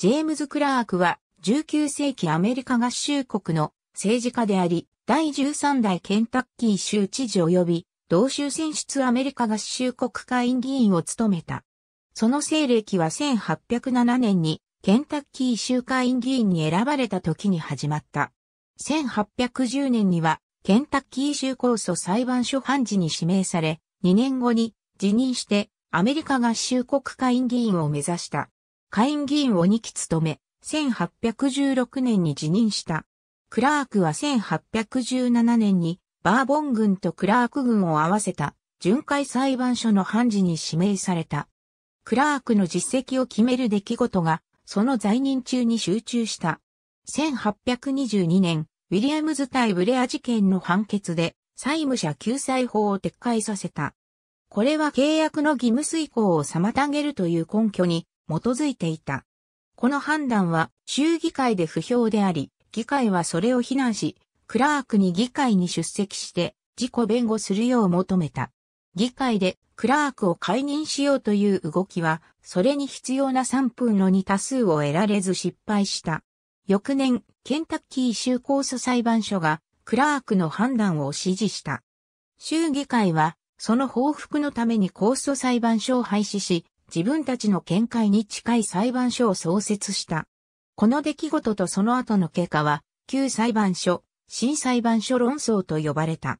ジェームズ・クラークは19世紀アメリカ合衆国の政治家であり、第13代ケンタッキー州知事及び同州選出アメリカ合衆国会議員を務めた。その政歴は1807年にケンタッキー州会議員に選ばれた時に始まった。1810年にはケンタッキー州控訴裁判所判事に指名され、2年後に辞任してアメリカ合衆国会議員を目指した。下院議員を2期務め、1816年に辞任した。クラークは1817年にバーボン軍とクラーク軍を合わせた巡回裁判所の判事に指名された。クラークの実績を決める出来事がその在任中に集中した。1822年、ウィリアムズ対ブレア事件の判決で債務者救済法を撤回させた。これは契約の義務遂行を妨げるという根拠に基づいていた。この判断は州議会で不評であり、議会はそれを非難し、クラークに議会に出席して自己弁護するよう求めた。議会でクラークを解任しようという動きは、それに必要な3分の2多数を得られず失敗した。翌年、ケンタッキー州控訴裁判所がクラークの判断を支持した。州議会は、その報復のために控訴裁判所を廃止し、自分たちの見解に近い裁判所を創設した。この出来事とその後の経過は、旧裁判所、新裁判所論争と呼ばれた。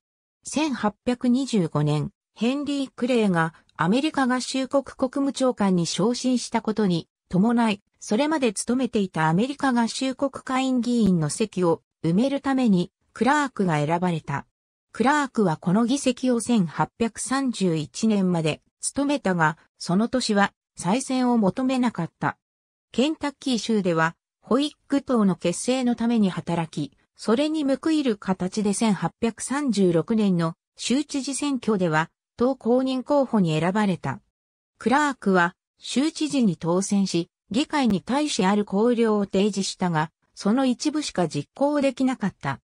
1825年、ヘンリー・クレイがアメリカ合衆国国務長官に昇進したことに伴い、それまで務めていたアメリカ合衆国会員議員の席を埋めるためにクラークが選ばれた。クラークはこの議席を1831年まで務めたが、その年は再選を求めなかった。ケンタッキー州では、ホイック党の結成のために働き、それに報いる形で1836年の州知事選挙では、党公認候補に選ばれた。クラークは州知事に当選し、議会に対しある綱領を提示したが、その一部しか実行できなかった。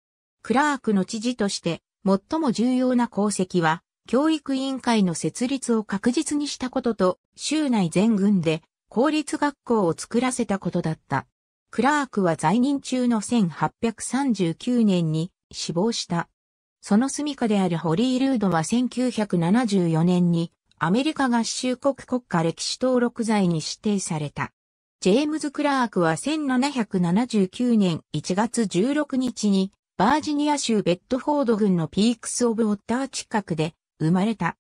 クラークの知事として最も重要な功績は、教育委員会の設立を確実にしたことと、州内全軍で公立学校を作らせたことだった。クラークは在任中の1839年に死亡した。その住処であるホリー・ルードは1974年にアメリカ合衆国国家歴史登録罪に指定された。ジェームズ・クラークは1779年1月16日にバージニア州ベッドフォード郡のピークス・オブ・ウォッター近くで生まれた。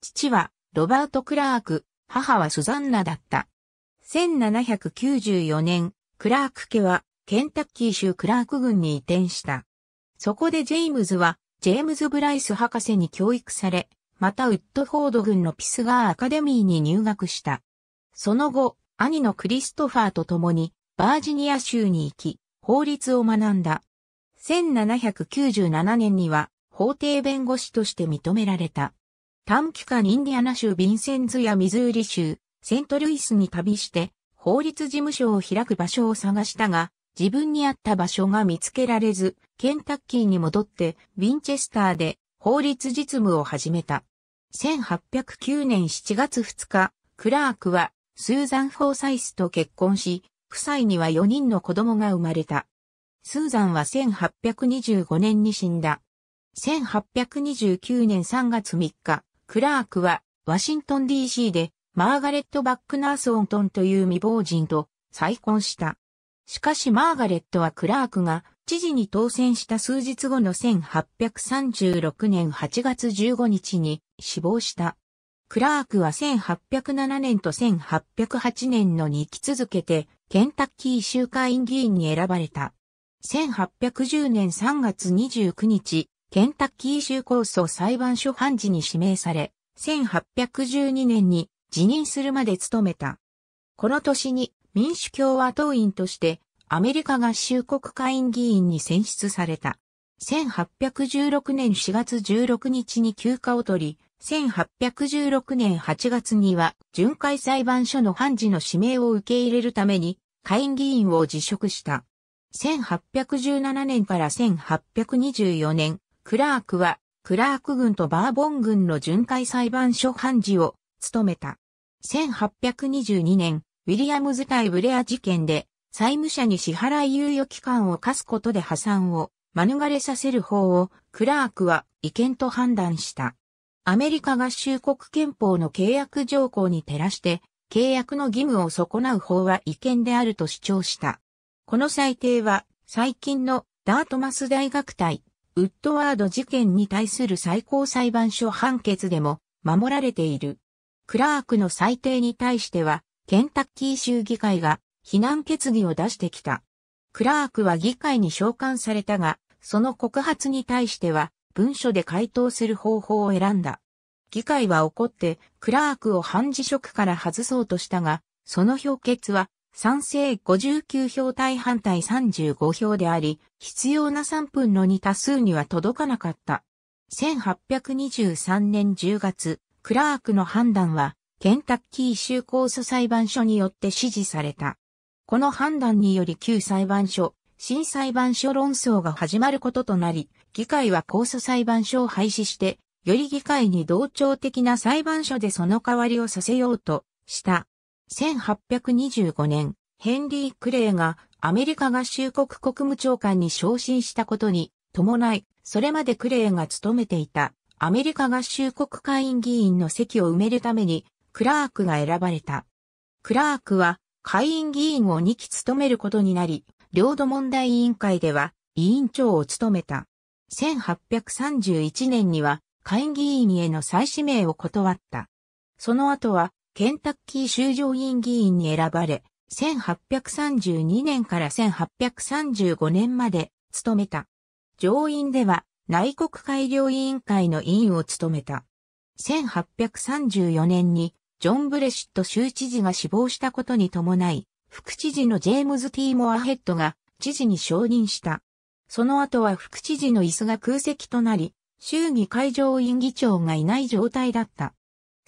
父はロバート・クラーク、母はスザンナだった。1794年、クラーク家はケンタッキー州クラーク郡に移転した。そこでジェイムズはジェームズ・ブライス博士に教育され、またウッドフォード郡のピスガーアカデミーに入学した。その後、兄のクリストファーと共にバージニア州に行き、法律を学んだ。1797年には法廷弁護士として認められた。短期間インディアナ州ヴィンセンズやミズーリ州、セントルイスに旅して、法律事務所を開く場所を探したが、自分に合った場所が見つけられず、ケンタッキーに戻って、ウィンチェスターで法律実務を始めた。1809年7月2日、クラークはスーザン・フォーサイスと結婚し、夫妻には4人の子供が生まれた。スーザンは1825年に死んだ。1829年3月3日、クラークはワシントン DC でマーガレット・バックナーソントンという未亡人と再婚した。しかしマーガレットはクラークが知事に当選した数日後の1836年8月15日に死亡した。クラークは1807年と1808年の2期続けてケンタッキー州会員議員に選ばれた。1810年3月29日、ケンタッキー州構想裁判所判事に指名され、1812年に辞任するまで務めた。この年に民主共和党員としてアメリカ合衆国会員議員に選出された。1816年4月16日に休暇を取り、1816年8月には巡回裁判所の判事の指名を受け入れるために下院議員を辞職した。1817年から1824年、クラークは、クラーク軍とバーボン軍の巡回裁判所判事を務めた。1822年、ウィリアムズ対ブレア事件で、債務者に支払い猶予期間を課すことで破産を免れさせる法をクラークは違憲と判断した。アメリカ合衆国憲法の契約条項に照らして、契約の義務を損なう法は違憲であると主張した。この裁定は、最近のダートマス大学隊ウッドワード事件に対する最高裁判所判決でも守られている。クラークの裁定に対しては、ケンタッキー州議会が非難決議を出してきた。クラークは議会に召喚されたが、その告発に対しては文書で回答する方法を選んだ。議会は怒ってクラークを判事職から外そうとしたが、その評決は賛成59票対反対35票であり、必要な3分の2多数には届かなかった。1823年10月、クラークの判断は、ケンタッキー州控訴裁判所によって支持された。この判断により旧裁判所、新裁判所論争が始まることとなり、議会は控訴裁判所を廃止して、より議会に同調的な裁判所でその代わりをさせようとした。1825年、ヘンリー・クレイがアメリカ合衆国国務長官に昇進したことに伴い、それまでクレイが務めていたアメリカ合衆国会員議員の席を埋めるためにクラークが選ばれた。クラークは会員議員を2期務めることになり、領土問題委員会では委員長を務めた。1831年には会議員への再指名を断った。その後はケンタッキー州上院議員に選ばれ、1832年から1835年まで務めた。上院では内国改良委員会の委員を務めた。1834年にジョン・ブレシット州知事が死亡したことに伴い、副知事のジェームズ・ティーモアヘッドが知事に承認した。その後は副知事の椅子が空席となり、衆議会上院議長がいない状態だった。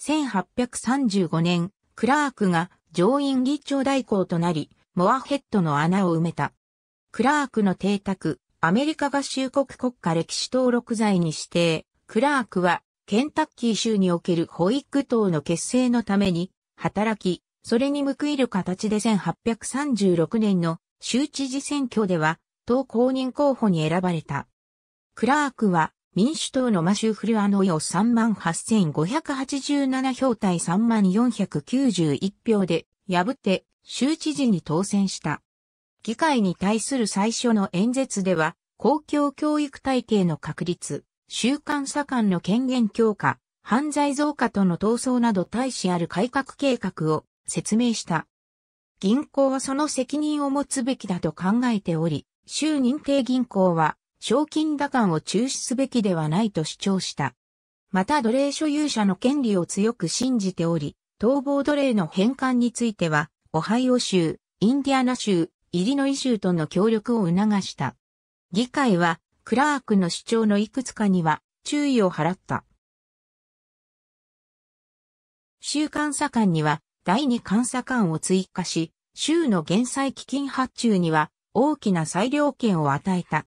1835年、クラークが上院議長代行となり、モアヘッドの穴を埋めた。クラークの邸宅、アメリカ合衆国国家歴史登録財に指定、クラークはケンタッキー州における保育等党の結成のために働き、それに報いる形で1836年の州知事選挙では党公認候補に選ばれた。クラークは民主党のマシュー・フルアノイを38,587票対3491票で破って州知事に当選した。議会に対する最初の演説では、公共教育体系の確立、習慣左官の権限強化、犯罪増加との闘争など大使ある改革計画を説明した。銀行はその責任を持つべきだと考えており、州認定銀行は賞金打感を中止すべきではないと主張した。また奴隷所有者の権利を強く信じており、逃亡奴隷の返還については、オハイオ州、インディアナ州、イリノイ州との協力を促した。議会は、クラークの主張のいくつかには、注意を払った。州監査官には、第二監査官を追加し、州の減災基金発注には、大きな裁量権を与えた。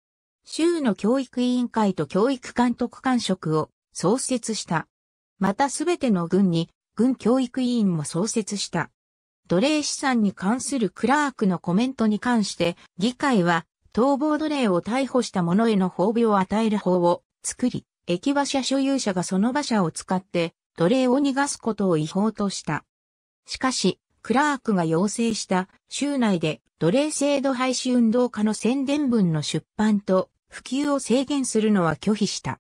州の教育委員会と教育監督官職を創設した。またすべての軍に軍教育委員も創設した。奴隷資産に関するクラークのコメントに関して、議会は逃亡奴隷を逮捕した者への褒美を与える法を作り、駅馬車所有者がその馬車を使って奴隷を逃がすことを違法とした。しかし、クラークが要請した州内で奴隷制度廃止運動家の宣伝文の出版と普及を制限するのは拒否した。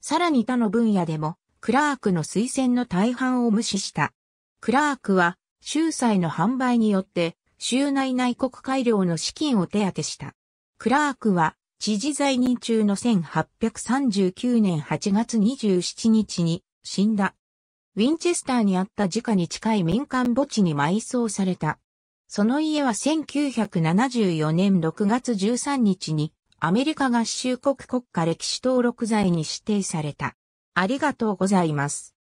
さらに他の分野でも、クラークの推薦の大半を無視した。クラークは、州債の販売によって、州内内国改良の資金を手当てした。クラークは、知事在任中の1839年8月27日に死んだ。ウィンチェスターにあった自家に近い民間墓地に埋葬された。その家は1974年6月13日にアメリカ合衆国国家歴史登録財に指定された。ありがとうございます。